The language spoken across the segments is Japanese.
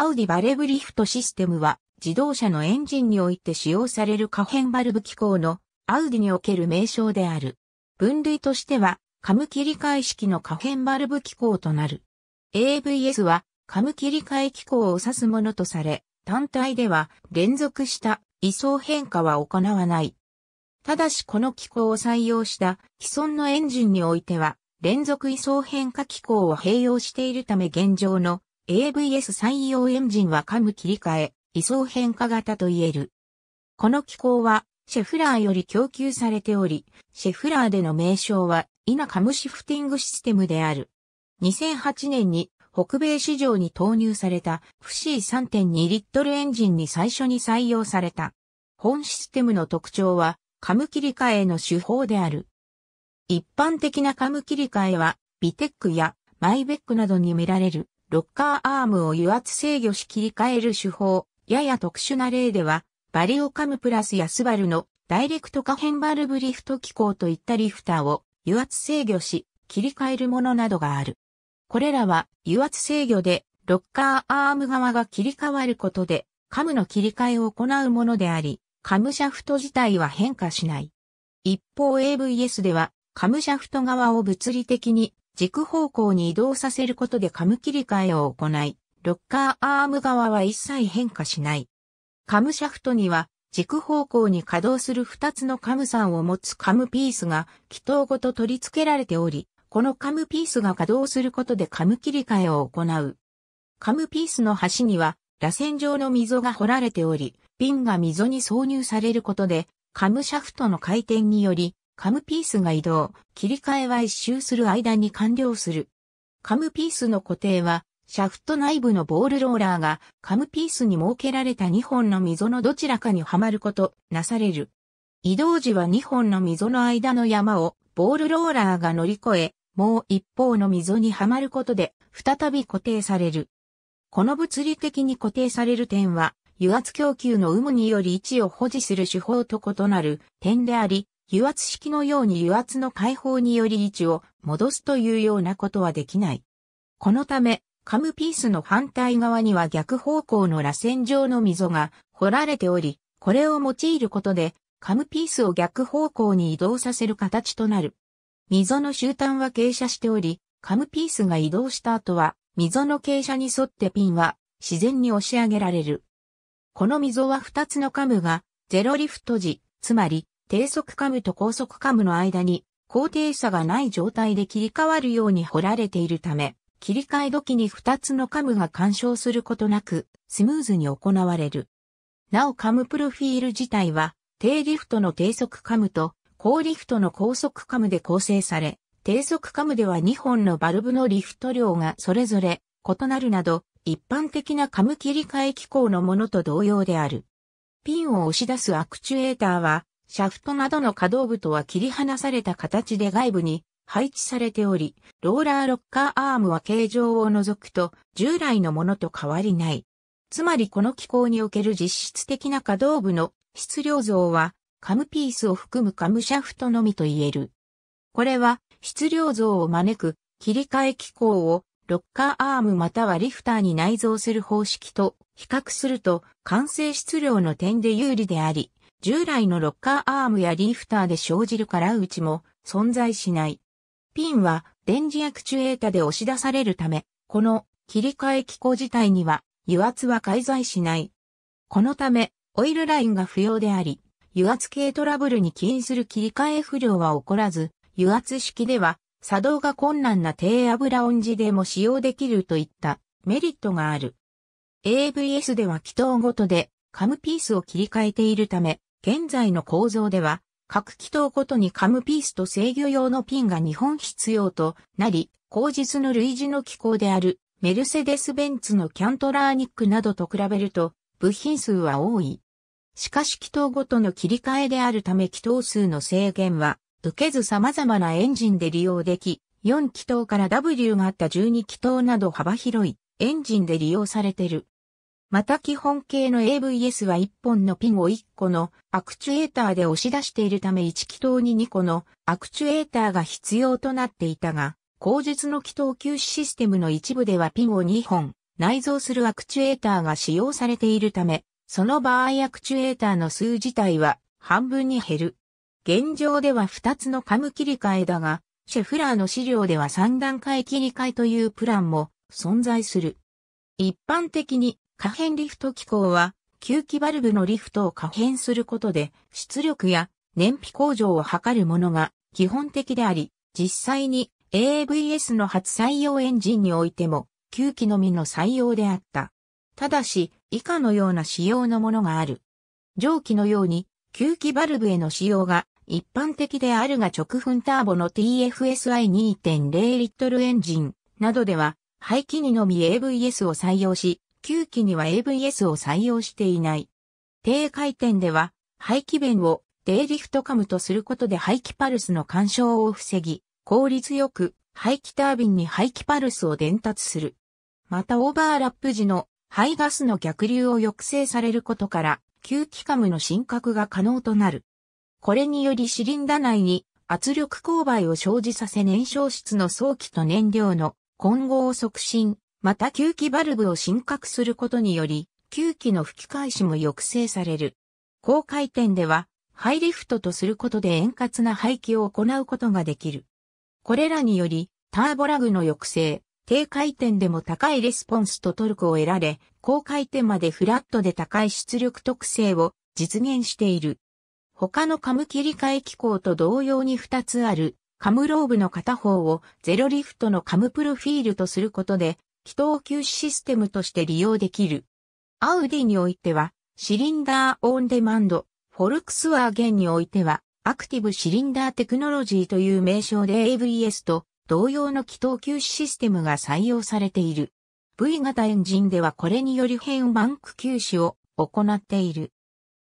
アウディバレブリフトシステムは自動車のエンジンにおいて使用される可変バルブ機構のアウディにおける名称である。分類としてはカム切り替え式の可変バルブ機構となる。AVS はカム切り替え機構を指すものとされ、単体では連続した位相変化は行わない。ただしこの機構を採用した既存のエンジンにおいては連続位相変化機構を併用しているため現状の AVS 採用エンジンは噛む切り替え、位相変化型と言える。この機構は、シェフラーより供給されており、シェフラーでの名称は、イナカムシフティングシステムである。2008年に北米市場に投入された FC3.2 リットルエンジンに最初に採用された。本システムの特徴は、カム切り替えの手法である。一般的なカム切り替えは、ビテックやマイベックなどに見られる。ロッカーアームを油圧制御し切り替える手法、やや特殊な例では、バリオカムプラスやスバルのダイレクト可変バルブリフト機構といったリフターを油圧制御し切り替えるものなどがある。これらは油圧制御でロッカーアーム側が切り替わることでカムの切り替えを行うものであり、カムシャフト自体は変化しない。一方 AVS ではカムシャフト側を物理的に軸方向に移動させることでカム切り替えを行い、ロッカーアーム側は一切変化しない。カムシャフトには軸方向に稼働する2つのカム山を持つカムピースが気筒ごと取り付けられており、このカムピースが稼働することでカム切り替えを行う。カムピースの端には螺旋状の溝が掘られており、ピンが溝に挿入されることで、カムシャフトの回転により、カムピースが移動、切り替えは一周する間に完了する。カムピースの固定は、シャフト内部のボールローラーがカムピースに設けられた2本の溝のどちらかにはまること、なされる。移動時は2本の溝の間の山をボールローラーが乗り越え、もう一方の溝にはまることで再び固定される。この物理的に固定される点は、油圧供給の有無により位置を保持する手法と異なる点であり、油圧式のように油圧の解放により位置を戻すというようなことはできない。このため、カムピースの反対側には逆方向の螺旋状の溝が掘られており、これを用いることで、カムピースを逆方向に移動させる形となる。溝の終端は傾斜しており、カムピースが移動した後は、溝の傾斜に沿ってピンは自然に押し上げられる。この溝は2つのカムがゼロリフト時、つまり低速カムと高速カムの間に高低差がない状態で切り替わるように掘られているため、切り替え時に2つのカムが干渉することなく、スムーズに行われる。なおカムプロフィール自体は、低リフトの低速カムと、高リフトの高速カムで構成され、低速カムでは2本のバルブのリフト量がそれぞれ異なるなど、一般的なカム切り替え機構のものと同様である。ピンを押し出すアクチュエーターは、シャフトなどの可動部とは切り離された形で外部に配置されており、ローラーロッカーアームは形状を除くと従来のものと変わりない。つまりこの機構における実質的な可動部の質量像はカムピースを含むカムシャフトのみと言える。これは質量像を招く切り替え機構をロッカーアームまたはリフターに内蔵する方式と比較すると完成質量の点で有利であり、従来のロッカーアームやリーフターで生じるから打ちも存在しない。ピンは電磁アクチュエータで押し出されるため、この切り替え機構自体には油圧は介在しない。このため、オイルラインが不要であり、油圧系トラブルに起因する切り替え不良は起こらず、油圧式では作動が困難な低油音ジでも使用できるといったメリットがある。AVS では気筒ごとでカムピースを切り替えているため、現在の構造では、各気筒ごとにカムピースと制御用のピンが2本必要となり、後日の類似の機構であるメルセデス・ベンツのキャントラーニックなどと比べると部品数は多い。しかし気筒ごとの切り替えであるため気筒数の制限は受けず様々なエンジンで利用でき、4気筒から W があった12気筒など幅広いエンジンで利用されている。また基本形の AVS は1本のピンを1個のアクチュエーターで押し出しているため1気筒に2個のアクチュエーターが必要となっていたが、後述の気筒休止システムの一部ではピンを2本内蔵するアクチュエーターが使用されているため、その場合アクチュエーターの数自体は半分に減る。現状では2つのカム切り替えだが、シェフラーの資料では3段階切り替えというプランも存在する。一般的に可変リフト機構は、吸気バルブのリフトを可変することで、出力や燃費向上を図るものが基本的であり、実際に AVS の初採用エンジンにおいても、吸気のみの採用であった。ただし、以下のような仕様のものがある。蒸気のように、吸気バルブへの仕様が一般的であるが直噴ターボの TFSI2.0 リットルエンジンなどでは、排気にのみ AVS を採用し、9機には AVS を採用していない。低回転では、排気弁をデイリフトカムとすることで排気パルスの干渉を防ぎ、効率よく排気タービンに排気パルスを伝達する。またオーバーラップ時の排ガスの逆流を抑制されることから、吸気カムの進角が可能となる。これによりシリンダ内に圧力勾配を生じさせ燃焼室の早期と燃料の混合を促進、また吸気バルブを深刻することにより、吸気の吹き返しも抑制される。高回転では、ハイリフトとすることで円滑な排気を行うことができる。これらにより、ターボラグの抑制、低回転でも高いレスポンスとトルクを得られ、高回転までフラットで高い出力特性を実現している。他のカム切り替え機構と同様に2つある、カムローブの片方をゼロリフトのカムプロフィールとすることで、気筒吸システムとして利用できる。アウディにおいては、シリンダーオンデマンド、フォルクスワーゲンにおいては、アクティブシリンダーテクノロジーという名称で AVS と同様の気筒吸止システムが採用されている。V 型エンジンではこれにより変バンク吸止を行っている。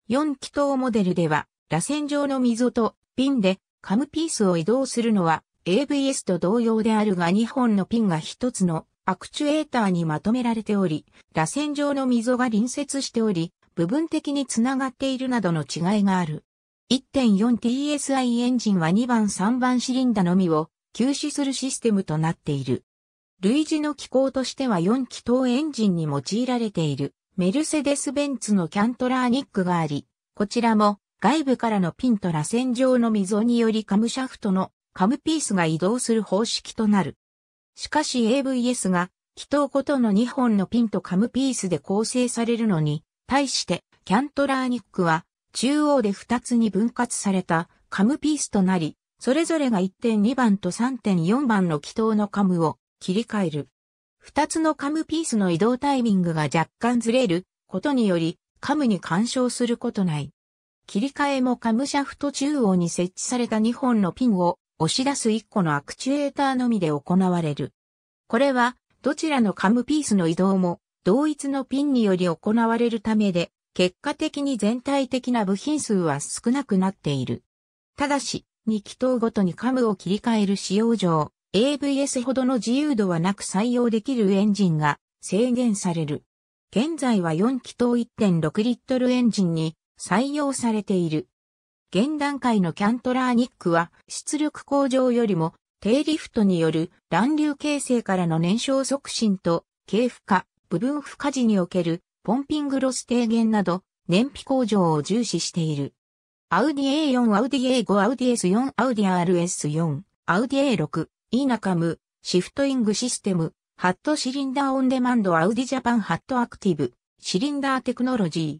4気筒モデルでは、螺旋状の溝とピンでカムピースを移動するのは AVS と同様であるが2本のピンが1つのアクチュエーターにまとめられており、螺旋状の溝が隣接しており、部分的につながっているなどの違いがある。1.4TSI エンジンは2番3番シリンダのみを休止するシステムとなっている。類似の機構としては4気筒エンジンに用いられているメルセデス・ベンツのキャントラーニックがあり、こちらも外部からのピンと螺旋状の溝によりカムシャフトのカムピースが移動する方式となる。しかし AVS が、祈祷ごとの2本のピンとカムピースで構成されるのに、対してキャントラーニックは、中央で2つに分割されたカムピースとなり、それぞれが1.2番と3.4番の祈祷のカムを切り替える。2つのカムピースの移動タイミングが若干ずれることにより、カムに干渉することない。切り替えもカムシャフト中央に設置された2本のピンを押し出す1個のアクチュエーターのみで行われる。これは、どちらのカムピースの移動も、同一のピンにより行われるためで、結果的に全体的な部品数は少なくなっている。ただし、2気筒ごとにカムを切り替える使用上、AVS ほどの自由度はなく採用できるエンジンが制限される。現在は4気筒1.6リットルエンジンに採用されている。現段階のキャントラーニックは出力向上よりも低リフトによる乱流形成からの燃焼促進と軽負荷、部分負荷時におけるポンピングロス低減など燃費向上を重視している。アウディ A4、アウディ A5、アウディ S4、アウディ RS4、アウディ A6、イナカム、シフトイングシステム、ハットシリンダーオンデマンドアウディジャパンハットアクティブ、シリンダーテクノロジー。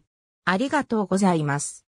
ありがとうございます。